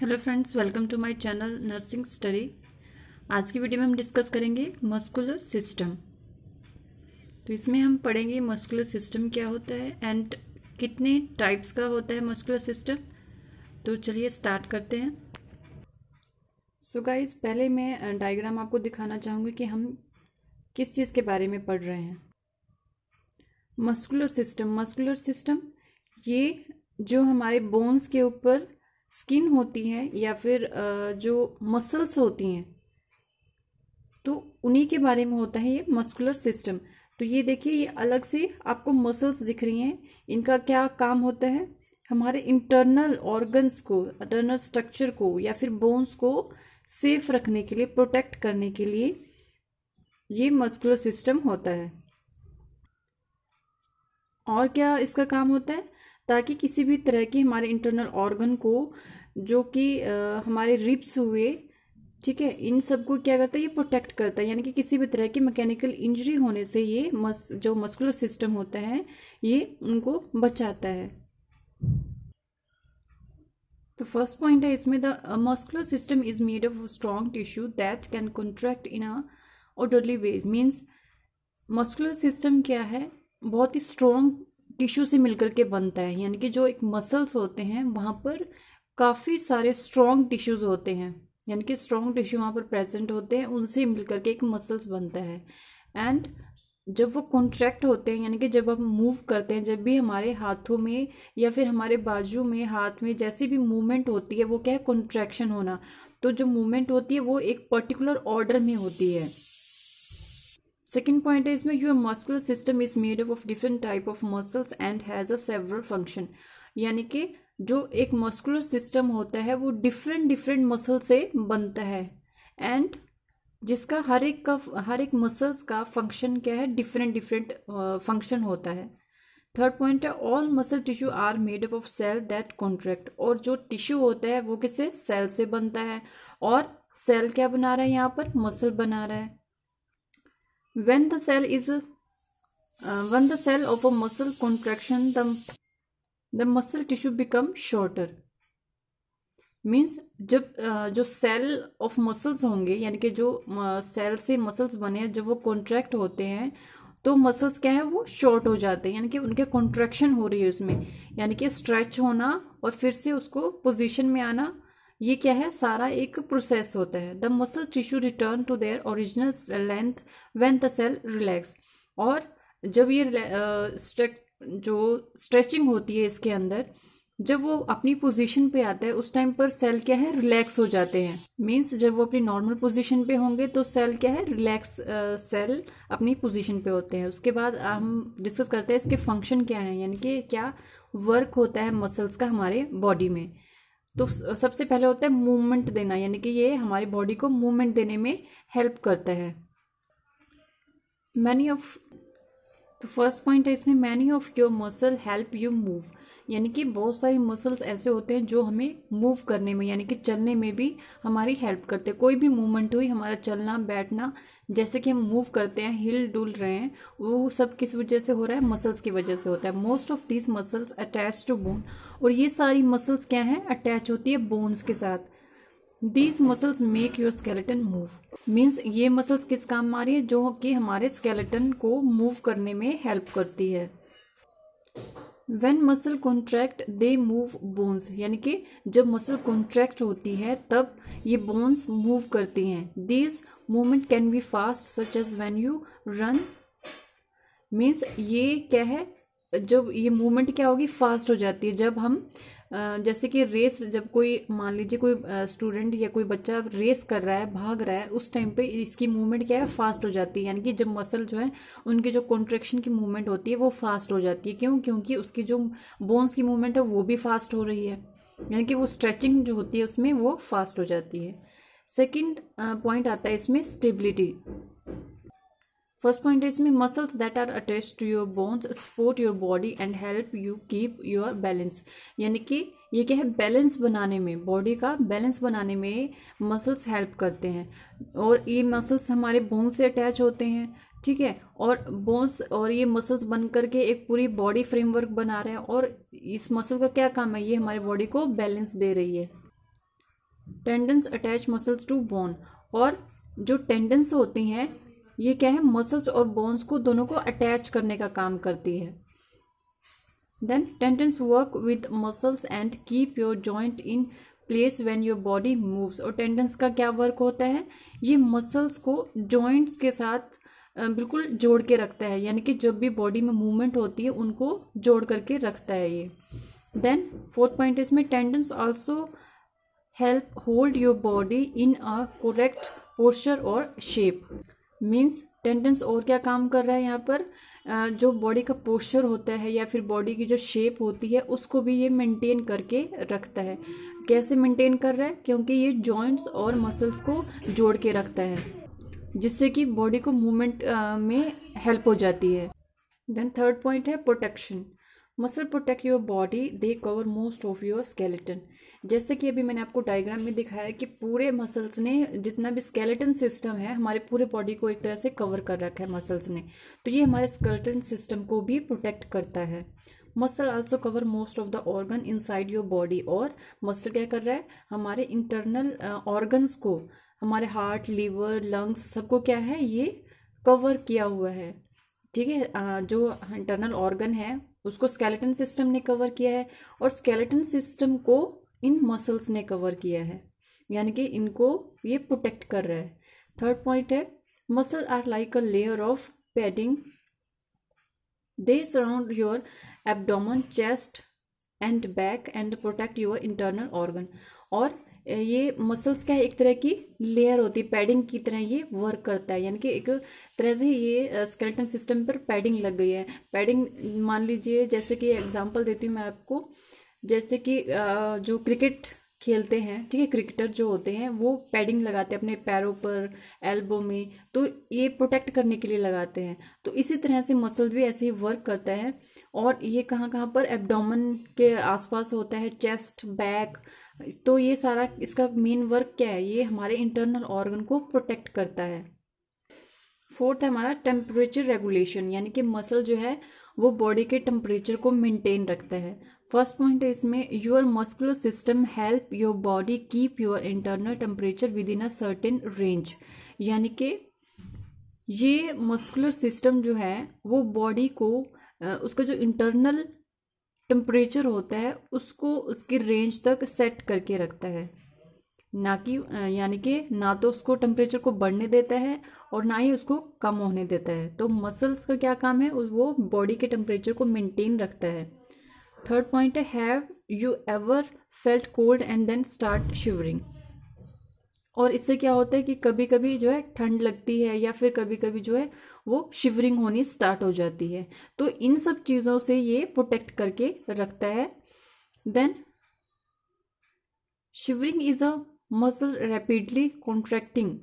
hello friends welcome to my channel nursing study आज की video में हम डिस्कस करेंगे मस्कुलर सिस्टम तो इसमें हम पढ़ेंगे मस्कुलर सिस्टम क्या होता है एंड कितने टाइप्स का होता है मस्कुलर सिस्टम तो चलिए स्टार्ट करते हैं सो so गाइस पहले मैं डायग्राम आपको दिखाना चाहूँगी कि हम किस चीज़ के बारे में पढ़ रहे हैं मस्कुलर सिस्टम मस्कुलर सिस्टम ये जो हमारे बोन्स के ऊपर स्किन होती है या फिर जो मसल्स होती हैं तो उन्हीं के बारे में होता है ये मस्कुलर सिस्टम तो ये देखिए ये अलग से आपको मसल्स दिख रही हैं इनका क्या काम होता है हमारे इंटरनल ऑर्गन्स को इंटरनल स्ट्रक्चर को या फिर बोन्स को सेफ रखने के लिए प्रोटेक्ट करने के लिए ये मस्कुलर सिस्टम होता है और क्या इसका काम होता है ताकि किसी भी तरह के हमारे इंटरनल ऑर्गन को जो कि हमारे रिप्स हुए ठीक है इन सबको क्या करता है ये प्रोटेक्ट करता है यानी कि किसी भी तरह की मैकेनिकल इंजरी होने से ये मस जो मस्कुलर सिस्टम होता है ये उनको बचाता है तो फर्स्ट पॉइंट है इसमें the muscular system is made of strong tissue that can contract in a orderly way means muscular system क्या है बहुत ही स्ट्रॉन्ग टिश्यू से मिलकर के बनता है यानी कि जो एक मसल्स होते हैं वहाँ पर काफ़ी सारे स्ट्रॉन्ग टिश्यूज़ होते हैं यानी कि स्ट्रॉन्ग टिश्यू वहाँ पर प्रेजेंट होते हैं उनसे मिलकर के एक मसल्स बनता है एंड जब वो कॉन्ट्रैक्ट होते हैं यानी कि जब हम मूव करते हैं जब भी हमारे हाथों में या फिर हमारे बाजू में हाथ में जैसी भी मूवमेंट होती है वो क्या है कॉन्ट्रैक्शन होना तो जो मूवमेंट होती है वो एक पर्टिकुलर ऑर्डर में होती है Second point is your muscular system is made up of different type of muscles and has a several function यानी कि जो एक मस्कुलर सिस्टम होता है वो डिफरेंट डिफरेंट मसल से बनता है एंड जिसका हर एक का हर एक मसल्स का फंक्शन क्या है डिफरेंट डिफरेंट फंक्शन होता है थर्ड पॉइंट है all muscle tissue are made up of cell that contract और जो टिश्यू होता है वो किसे सेल से बनता है और सेल क्या बना रहा है यहाँ पर मसल बना रहा है when the cell is uh, when the cell of a muscle contraction the the muscle tissue become shorter means जब जो सेल ऑफ मसल्स होंगे यानी कि जो cell से muscles बने हैं जब वो contract होते हैं तो मसल्स क्या है वो शॉर्ट हो जाते हैं यानी कि उनके कॉन्ट्रैक्शन हो रही है उसमें यानी कि स्ट्रेच होना और फिर से उसको पोजीशन में आना ये क्या है सारा एक प्रोसेस होता है the muscle tissue return to their original length when the cell relax और जब ये uh, जो स्ट्रेचिंग होती है इसके अंदर जब वो अपनी पोजीशन पे आता है उस टाइम पर सेल क्या है रिलैक्स हो जाते हैं मींस जब वो अपनी नॉर्मल पोजीशन पे होंगे तो सेल क्या है रिलैक्स सेल अपनी पोजीशन पे होते हैं उसके बाद हम डिस्कस करते हैं इसके फंक्शन क्या है यानी कि क्या वर्क होता है मसल्स का हमारे बॉडी में तो सबसे पहले होता है मूवमेंट देना यानी कि ये हमारी बॉडी को मूवमेंट देने में हेल्प करता है मैनी ऑफ तो फर्स्ट पॉइंट है इसमें many of your muscle help you move यानी कि बहुत सारी मसल्स ऐसे होते हैं जो हमें मूव करने में यानी कि चलने में भी हमारी हेल्प करते हैं कोई भी मूवमेंट हुई हमारा चलना बैठना जैसे कि हम मूव करते हैं हिल डुल रहे हैं वो सब किस वजह से हो रहा है मसल्स की वजह से होता है most of these muscles attach to bone और ये सारी मसल्स क्या हैं अटैच होती है बोन्स के साथ these muscles make your skeleton move means ये मसल्स किस काम आ रही है जो कि हमारे स्केलेटन को मूव करने में हेल्प करती है when muscle contract they move bones यानी कि जब मसल कॉन्ट्रैक्ट होती है तब ये बोन्स मूव करती हैं this movement can be fast such as when you run means ये क्या है जब ये मूवमेंट क्या होगी फास्ट हो जाती है जब हम जैसे कि रेस जब कोई मान लीजिए कोई स्टूडेंट या कोई बच्चा रेस कर रहा है भाग रहा है उस टाइम पे इसकी मूवमेंट क्या है फास्ट हो जाती है यानी कि जब मसल जो है उनकी जो कॉन्ट्रेक्शन की मूवमेंट होती है वो फास्ट हो जाती है क्यों क्योंकि उसकी जो बोन्स की मूवमेंट है वो भी फास्ट हो रही है यानी कि वो स्ट्रेचिंग जो होती है उसमें वो फास्ट हो जाती है सेकेंड पॉइंट आता है इसमें स्टेबिलिटी फर्स्ट पॉइंट है इसमें muscles that are attach to your bones support your body and help you keep your balance यानी कि ये क्या है बैलेंस बनाने में बॉडी का बैलेंस बनाने में मसल्स हेल्प करते हैं और ये मसल्स हमारे बोन्स से अटैच होते हैं ठीक है और बोन्स और ये मसल्स बन करके एक पूरी बॉडी फ्रेमवर्क बना रहे हैं और इस मसल का क्या काम है ये हमारे बॉडी को बैलेंस दे रही है tendons attach muscles to bone और जो टेंडेंस होती हैं ये क्या है मसल्स और बोन्स को दोनों को अटैच करने का काम करती है then tendons work with muscles and keep your joint in place when your body moves और टेंडेंस का क्या वर्क होता है ये मसल्स को जॉइंट्स के साथ बिल्कुल जोड़ के रखता है यानी कि जब भी बॉडी में मूवमेंट होती है उनको जोड़ करके रखता है ये देन फोर्थ पॉइंट इसमें tendons also help hold your body in a correct posture और शेप मीन्स टेंडेंस और क्या काम कर रहा है यहाँ पर जो बॉडी का पोस्चर होता है या फिर बॉडी की जो शेप होती है उसको भी ये मेंटेन करके रखता है कैसे मेंटेन कर रहा है क्योंकि ये जॉइंट्स और मसल्स को जोड़ के रखता है जिससे कि बॉडी को मूवमेंट में हेल्प हो जाती है देन थर्ड पॉइंट है protection muscle protect your body they cover most of your skeleton जैसे कि अभी मैंने आपको डायग्राम में दिखाया कि पूरे मसल्स ने जितना भी स्केलेटन सिस्टम है हमारे पूरे बॉडी को एक तरह से कवर कर रखा है मसल्स ने तो ये हमारे स्केलेटन सिस्टम को भी प्रोटेक्ट करता है muscle also cover most of the organ inside your body और मसल क्या कर रहा है हमारे इंटरनल ऑर्गन्स uh, को हमारे हार्ट लीवर लंग्स सबको क्या है ये कवर किया हुआ है ठीक है जो इंटरनल ऑर्गन है उसको स्केलेटन सिस्टम ने कवर किया है और स्केलेटन सिस्टम को इन मसल्स ने कवर किया है यानी कि इनको ये प्रोटेक्ट कर रहा है थर्ड पॉइंट है muscle are like a layer of padding they surround your abdomen chest and back and protect your internal organ और ये मसल्स क्या है एक तरह की लेयर होती है पैडिंग की तरह ये वर्क करता है यानी कि एक तरह से ये स्केलेटन सिस्टम पर पैडिंग लग गई है पैडिंग मान लीजिए जैसे कि एग्जांपल देती हूँ मैं आपको जैसे कि जो क्रिकेट खेलते हैं ठीक है क्रिकेटर जो होते हैं वो पैडिंग लगाते हैं अपने पैरों पर एल्बो में तो ये प्रोटेक्ट करने के लिए लगाते हैं तो इसी तरह से मसल भी ऐसे ही वर्क करता है और ये कहाँ कहाँ पर एब्डोमन के आसपास होता है चेस्ट बैक तो ये सारा इसका मेन वर्क क्या है ये हमारे इंटरनल ऑर्गन को प्रोटेक्ट करता है फोर्थ है हमारा टेम्परेचर रेगुलेशन यानी कि मसल जो है वो बॉडी के टेम्परेचर को मेंटेन रखता है फर्स्ट पॉइंट है इसमें your muscular system help your body keep your internal temperature within a certain range यानी कि ये मस्कुलर सिस्टम जो है वो बॉडी को उसका जो इंटरनल टेम्परेचर होता है उसको उसकी रेंज तक सेट करके रखता है ना कि यानी कि ना तो उसको टेम्परेचर को बढ़ने देता है और ना ही उसको कम होने देता है तो मसल्स का क्या काम है वो बॉडी के टेम्परेचर को मेंटेन रखता है थर्ड पॉइंट है have you ever felt cold and then start shivering और इससे क्या होता है कि कभी कभी जो है ठंड लगती है या फिर कभी कभी जो है वो शिवरिंग होनी स्टार्ट हो जाती है तो इन सब चीज़ों से ये प्रोटेक्ट करके रखता है then shivering is a muscle rapidly contracting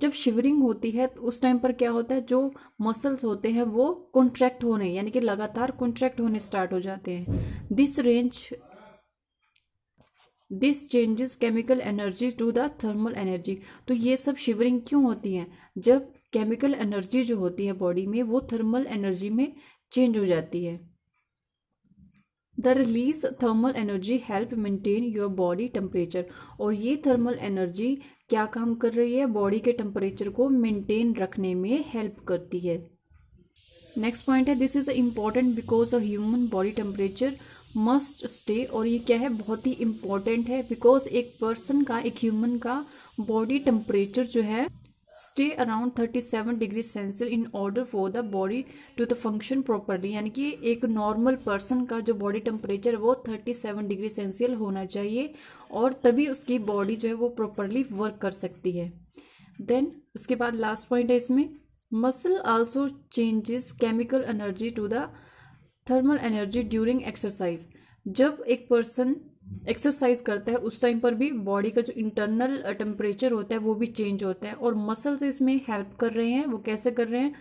जब शिवरिंग होती है तो उस टाइम पर क्या होता है जो मसल्स होते हैं वो कॉन्ट्रैक्ट होने यानी कि लगातार कॉन्ट्रैक्ट होने स्टार्ट हो जाते हैं this range this changes chemical energy to the thermal energy तो ये सब शिवरिंग क्यों होती है जब केमिकल एनर्जी जो होती है बॉडी में वो थर्मल एनर्जी में चेंज हो जाती है the release thermal energy help maintain your body temperature और ये थर्मल एनर्जी क्या काम कर रही है बॉडी के टेम्परेचर को मेंटेन रखने में हेल्प करती है नेक्स्ट पॉइंट है this is important because of human body temperature must stay और ये क्या है बहुत ही इम्पोर्टेंट है बिकॉज एक पर्सन का एक ह्यूमन का बॉडी टेम्परेचर जो है stay around 37 degree Celsius in order for the body to the function properly यानी कि एक नॉर्मल पर्सन का जो बॉडी टेम्परेचर वो 37 डिग्री सेंसियस होना चाहिए और तभी उसकी बॉडी जो है वो प्रॉपरली वर्क कर सकती है देन उसके बाद लास्ट पॉइंट है इसमें muscle also changes chemical energy to the thermal energy during exercise जब एक पर्सन एक्सरसाइज करता है उस टाइम पर भी बॉडी का जो इंटरनल टेम्परेचर uh, होता है वो भी चेंज होता है और मसल्स इसमें हेल्प कर रहे हैं वो कैसे कर रहे हैं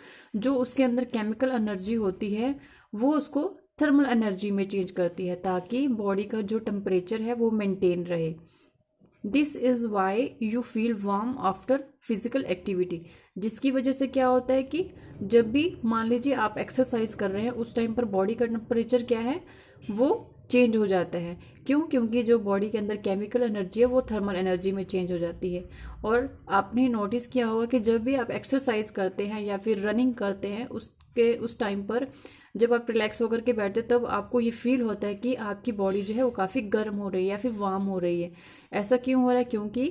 जो उसके अंदर केमिकल एनर्जी होती है वो उसको थर्मल एनर्जी में चेंज करती है ताकि बॉडी का जो टेम्परेचर है वो मेंटेन रहे this is why you feel warm after physical activity जिसकी वजह से क्या होता है कि जब भी मान लीजिए आप एक्सरसाइज कर रहे हैं उस टाइम पर बॉडी का टेम्परेचर क्या है वो चेंज हो जाता है क्यों क्योंकि जो बॉडी के अंदर केमिकल एनर्जी है वो थर्मल एनर्जी में चेंज हो जाती है और आपने नोटिस किया होगा कि जब भी आप एक्सरसाइज करते हैं या फिर रनिंग करते हैं उसके उस टाइम पर जब आप रिलैक्स होकर के बैठते तब आपको ये फील होता है कि आपकी बॉडी जो है वो काफ़ी गर्म हो रही है या फिर वार्म हो रही है ऐसा क्यों हो रहा है क्योंकि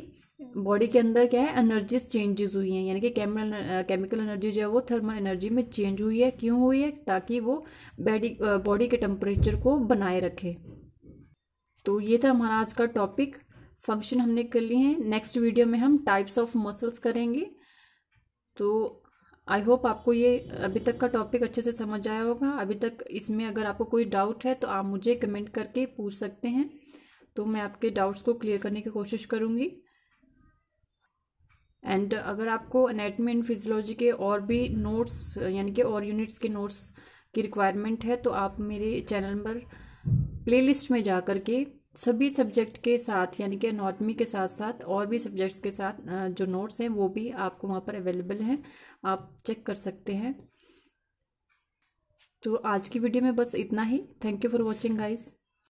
बॉडी के अंदर क्या है एनर्जीज चेंजेस हुई हैं यानी कि केमिकल केमिकल एनर्जी जो है वो थर्मल एनर्जी में चेंज हुई है क्यों हुई है ताकि वो बॉडी बॉडी के टेम्परेचर को बनाए रखे तो ये था हमारा आज का टॉपिक फंक्शन हमने कर लिए हैं नेक्स्ट वीडियो में हम टाइप्स ऑफ मसल्स करेंगे तो आई होप आपको ये अभी तक का टॉपिक अच्छे से समझ आया होगा अभी तक इसमें अगर आपको कोई डाउट है तो आप मुझे कमेंट करके पूछ सकते हैं तो मैं आपके डाउट्स को क्लियर करने की कोशिश करूँगी एंड अगर आपको अनेटमी एंड फिजियोलॉजी के और भी नोट्स यानी कि और यूनिट्स के नोट्स की रिक्वायरमेंट है तो आप मेरे चैनल पर प्लेलिस्ट में जा कर के सभी सब्जेक्ट के साथ यानी कि अनाटमी के साथ साथ और भी सब्जेक्ट्स के साथ जो नोट्स हैं वो भी आपको वहाँ पर अवेलेबल हैं आप चेक कर सकते हैं तो आज की वीडियो में बस इतना ही thank you for watching guys